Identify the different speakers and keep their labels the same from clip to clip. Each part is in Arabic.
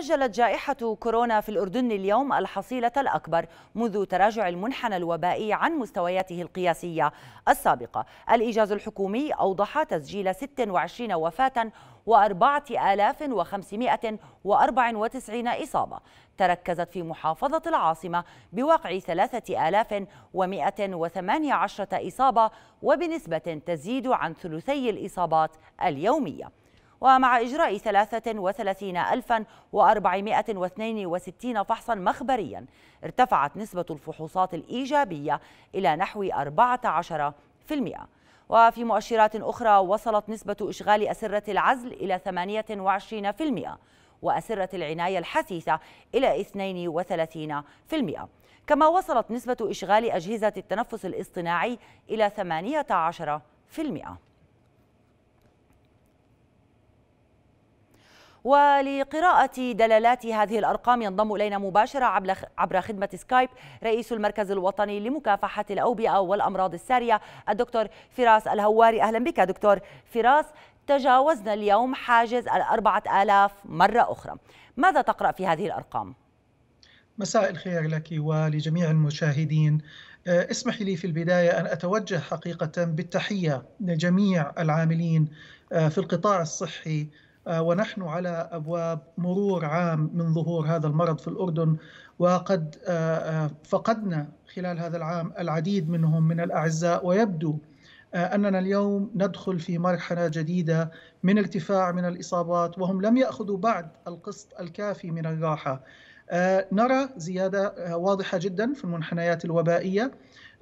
Speaker 1: سجلت جائحة كورونا في الأردن اليوم الحصيلة الأكبر منذ تراجع المنحنى الوبائي عن مستوياته القياسية السابقة الإيجاز الحكومي أوضح تسجيل 26 وفاة و4594 إصابة تركزت في محافظة العاصمة بواقع 3118 إصابة وبنسبة تزيد عن ثلثي الإصابات اليومية ومع إجراء 33462 فحصا مخبريا ارتفعت نسبة الفحوصات الإيجابية إلى نحو 14% وفي مؤشرات أخرى وصلت نسبة إشغال أسرة العزل إلى 28% وأسرة العناية الحثيثة إلى 32% كما وصلت نسبة إشغال أجهزة التنفس الاصطناعي إلى 18% ولقراءة دلالات هذه الأرقام ينضم إلينا مباشرة عبر خدمة سكايب رئيس المركز الوطني لمكافحة الأوبئة والأمراض السارية الدكتور فراس الهواري أهلا بك دكتور فراس تجاوزنا اليوم حاجز الأربعة آلاف مرة أخرى ماذا تقرأ في هذه الأرقام؟
Speaker 2: مساء الخير لك ولجميع المشاهدين آه، اسمحي لي في البداية أن أتوجه حقيقة بالتحية لجميع العاملين آه، في القطاع الصحي آه، ونحن على ابواب مرور عام من ظهور هذا المرض في الاردن وقد آه، آه، فقدنا خلال هذا العام العديد منهم من الاعزاء ويبدو اننا اليوم ندخل في مرحله جديده من ارتفاع من الاصابات وهم لم ياخذوا بعد القسط الكافي من الراحه. نرى زياده واضحه جدا في المنحنيات الوبائيه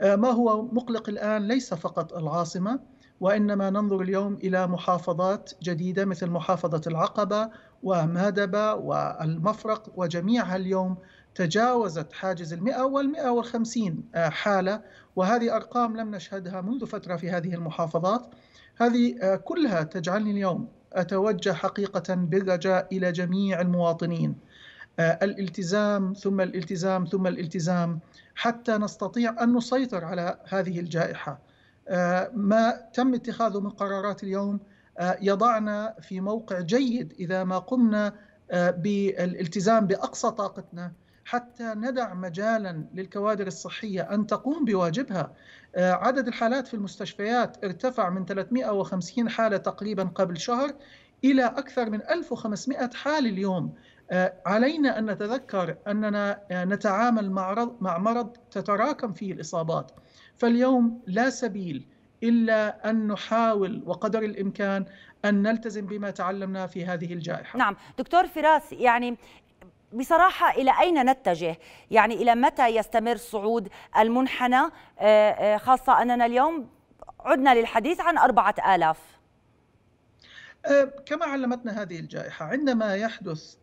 Speaker 2: ما هو مقلق الان ليس فقط العاصمه وإنما ننظر اليوم إلى محافظات جديدة مثل محافظة العقبة ومادبة والمفرق وجميعها اليوم تجاوزت حاجز المئة والمئة والخمسين آه، حالة وهذه أرقام لم نشهدها منذ فترة في هذه المحافظات هذه آه، كلها تجعلني اليوم أتوجه حقيقة بالرجاء إلى جميع المواطنين آه، الالتزام ثم الالتزام ثم الالتزام حتى نستطيع أن نسيطر على هذه الجائحة ما تم اتخاذه من قرارات اليوم آه، يضعنا في موقع جيد اذا ما قمنا آه، بالالتزام باقصى طاقتنا حتى ندع مجالا للكوادر الصحيه ان تقوم بواجبها. آه، عدد الحالات في المستشفيات ارتفع من 350 حاله تقريبا قبل شهر الى اكثر من 1500 حال اليوم. علينا ان نتذكر اننا نتعامل مع مع مرض تتراكم فيه الاصابات. فاليوم لا سبيل الا ان نحاول وقدر الامكان ان نلتزم بما تعلمنا في هذه الجائحه. نعم، دكتور فراس يعني
Speaker 1: بصراحة إلى أين نتجه؟ يعني إلى متى يستمر صعود المنحنى آه، آه، خاصة أننا اليوم عدنا للحديث عن أربعة آلاف
Speaker 2: آه، كما علمتنا هذه الجائحة عندما يحدث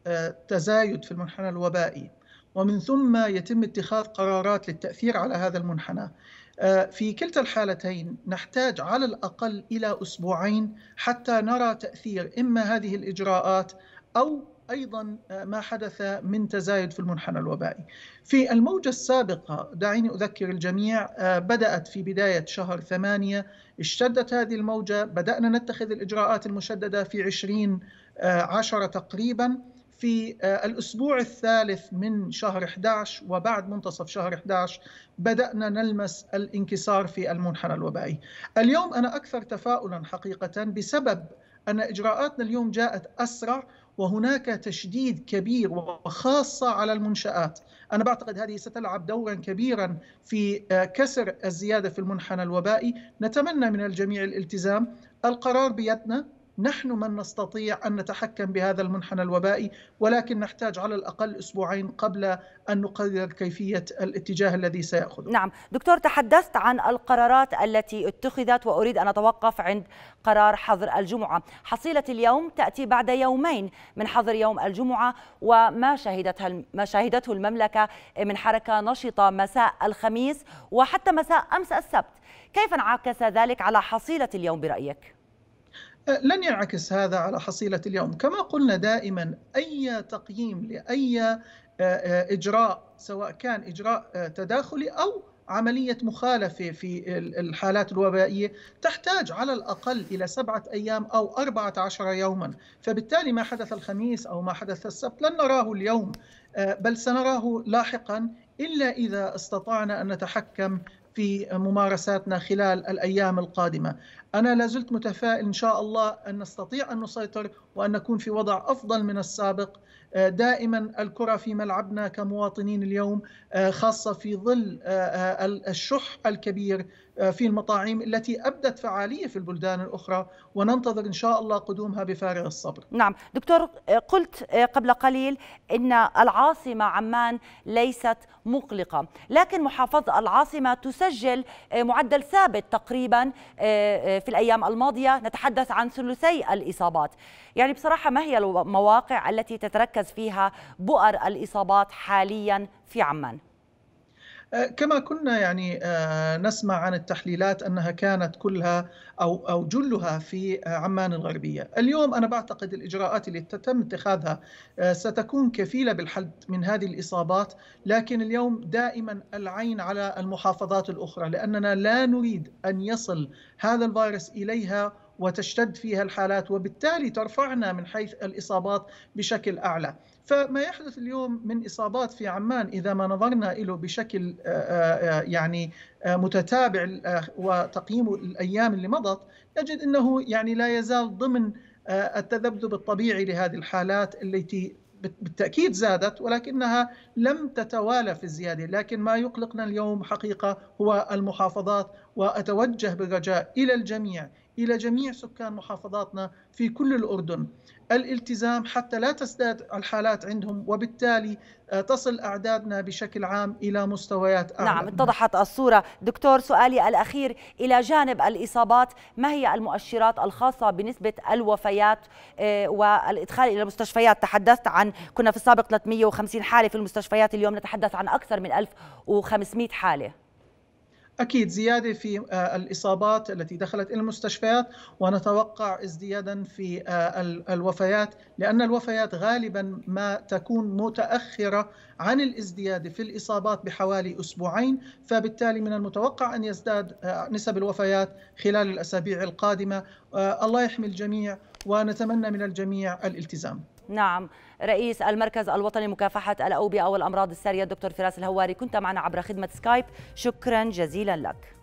Speaker 2: تزايد في المنحنى الوبائي ومن ثم يتم اتخاذ قرارات للتأثير على هذا المنحنى آه، في كلتا الحالتين نحتاج على الأقل إلى أسبوعين حتى نرى تأثير إما هذه الإجراءات أو ايضا آه، ما حدث من تزايد في المنحنى الوبائي. في الموجه السابقه دعيني اذكر الجميع آه، بدات في بدايه شهر ثمانيه اشتدت هذه الموجه بدانا نتخذ الاجراءات المشدده في 20 10 تقريبا في آه، الأسبوع الثالث من شهر 11 وبعد منتصف شهر 11 بدأنا نلمس الانكسار في المنحنى الوبائي اليوم أنا أكثر تفاؤلا حقيقة بسبب أن إجراءاتنا اليوم جاءت أسرع وهناك تشديد كبير وخاصة على المنشآت أنا بعتقد هذه ستلعب دورا كبيرا في آه، كسر الزيادة في المنحنى الوبائي نتمنى من الجميع الالتزام القرار بيدنا نحن من نستطيع ان نتحكم بهذا المنحنى الوبائي ولكن نحتاج على الاقل اسبوعين قبل ان نقرر كيفيه الاتجاه الذي سياخذه. نعم،
Speaker 1: دكتور تحدثت عن القرارات التي اتخذت واريد ان اتوقف عند قرار حظر الجمعه، حصيله اليوم تاتي بعد يومين من حظر يوم الجمعه وما شهدتها ما شهدته المملكه من حركه نشطه مساء الخميس وحتى مساء امس السبت، كيف انعكس ذلك على حصيله اليوم برايك؟
Speaker 2: لن ينعكس هذا على حصيلة اليوم كما قلنا دائما أي تقييم لأي آه، آه، إجراء سواء كان إجراء آه، تداخلي أو عملية مخالفة في الحالات الوبائية تحتاج على الأقل إلى سبعة أيام أو أربعة عشر يوما فبالتالي ما حدث الخميس أو ما حدث السبت لن نراه اليوم بل سنراه لاحقا إلا إذا استطعنا أن نتحكم في ممارساتنا خلال الايام القادمه. انا لازلت متفائل ان شاء الله ان نستطيع ان نسيطر وان نكون في وضع افضل من السابق. آه، دائما الكره في ملعبنا كمواطنين اليوم آه، خاصه في ظل آه، الشح الكبير آه، في المطاعم التي أبدت فعالية في البلدان الأخرى وننتظر إن شاء الله قدومها بفارغ الصبر
Speaker 1: نعم دكتور آه، قلت آه، قبل قليل أن العاصمة عمان ليست مقلقة لكن محافظة العاصمة تسجل معدل ثابت تقريبا في الأيام الماضية نتحدث عن ثلثي الإصابات يعني بصراحة ما هي المواقع التي تتركز فيها بؤر الإصابات حاليا في عمان
Speaker 2: آه، كما كنا يعني آه، نسمع عن التحليلات انها كانت كلها او او جلها في آه، عمان الغربيه، اليوم انا بعتقد الاجراءات اللي تم اتخاذها ستكون كفيله بالحد من هذه الاصابات، لكن اليوم دائما العين على المحافظات الاخرى لاننا لا نريد ان يصل هذا الفيروس اليها وتشتد فيها الحالات وبالتالي ترفعنا من حيث الاصابات بشكل اعلى. فما يحدث اليوم من اصابات في عمان اذا ما نظرنا له بشكل آه، آه، آه، يعني متتابع وتقييم الايام اللي مضت نجد انه يعني لا يزال ضمن التذبذب الطبيعي لهذه الحالات التي بالتاكيد زادت ولكنها لم تتوالى في الزياده، لكن ما يقلقنا اليوم حقيقه هو المحافظات واتوجه بالرجاء الى الجميع إلى جميع سكان محافظاتنا في كل الأردن الالتزام حتى لا تزداد الحالات عندهم وبالتالي آه، تصل أعدادنا بشكل عام إلى مستويات أعلى نعم اتضحت
Speaker 1: الصورة دكتور سؤالي الأخير إلى جانب الإصابات ما هي المؤشرات الخاصة بنسبة الوفيات آه، والإدخال إلى المستشفيات تحدثت عن كنا في السابق 350 حالة في المستشفيات اليوم نتحدث عن أكثر من 1500 حالة
Speaker 2: أكيد زيادة في آه، الإصابات التي دخلت إلى المستشفيات ونتوقع ازديادا في آه، الوفيات لأن الوفيات غالبا ما تكون متأخرة عن الازدياد في الإصابات بحوالي أسبوعين فبالتالي من المتوقع أن يزداد آه، نسب الوفيات خلال الأسابيع القادمة الله يحمي الجميع ونتمنى من الجميع الالتزام
Speaker 1: نعم رئيس المركز الوطني مكافحة الأوبئة والأمراض السارية الدكتور فراس الهواري كنت معنا عبر خدمة سكايب شكرا جزيلا لك